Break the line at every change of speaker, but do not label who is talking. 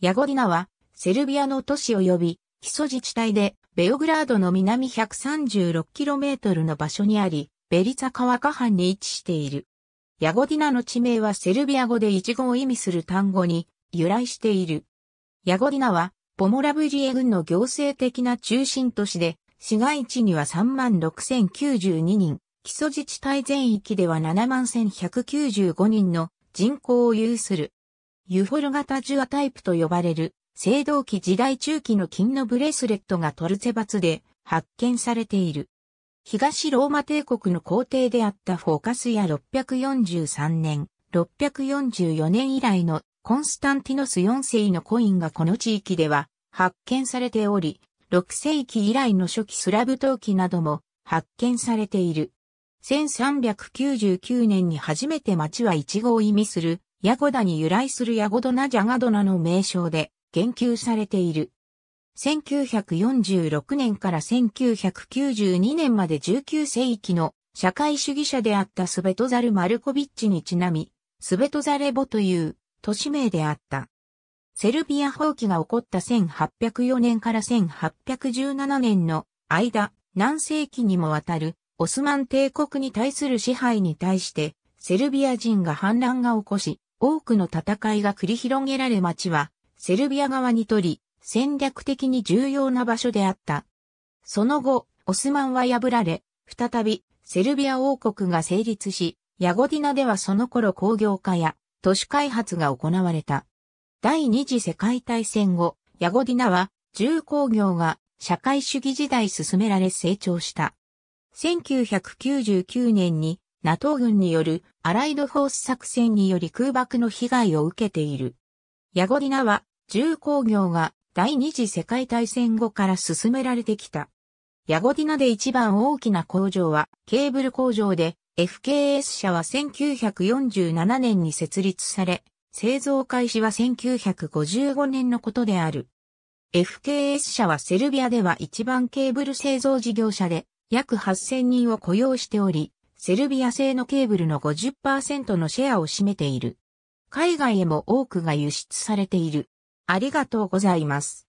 ヤゴディナは、セルビアの都市及び、基礎自治体で、ベオグラードの南 136km の場所にあり、ベリツァ川下畔に位置している。ヤゴディナの地名はセルビア語でイチゴを意味する単語に由来している。ヤゴディナは、ポモラブリエ軍の行政的な中心都市で、市街地には36,092人、基礎自治体全域では71,195人の人口を有する。ユフォル型ジュアタイプと呼ばれる、青銅器時代中期の金のブレスレットがトルツェバツで発見されている。東ローマ帝国の皇帝であったフォーカスや643年、644年以来のコンスタンティノス4世のコインがこの地域では発見されており、6世紀以来の初期スラブ陶器なども発見されている。1399年に初めて町は一号を意味するヤゴダに由来するヤゴドナジャガドナの名称で言及されている。1946年から1992年まで19世紀の社会主義者であったスベトザル・マルコビッチにちなみ、スベトザレボという都市名であった。セルビア放棄が起こった1804年から1817年の間、何世紀にもわたるオスマン帝国に対する支配に対して、セルビア人が反乱が起こし、多くの戦いが繰り広げられ町は、セルビア側にとり、戦略的に重要な場所であった。その後、オスマンは破られ、再び、セルビア王国が成立し、ヤゴディナではその頃工業化や都市開発が行われた。第二次世界大戦後、ヤゴディナは重工業が社会主義時代進められ成長した。1999年に NATO 軍によるアライドフォース作戦により空爆の被害を受けている。ヤゴディナは重工業が第二次世界大戦後から進められてきた。ヤゴディナで一番大きな工場はケーブル工場で FKS 社は1947年に設立され、製造開始は1955年のことである。FKS 社はセルビアでは一番ケーブル製造事業者で約8000人を雇用しており、セルビア製のケーブルの50%のシェアを占めている。海外へも多くが輸出されている。ありがとうございます。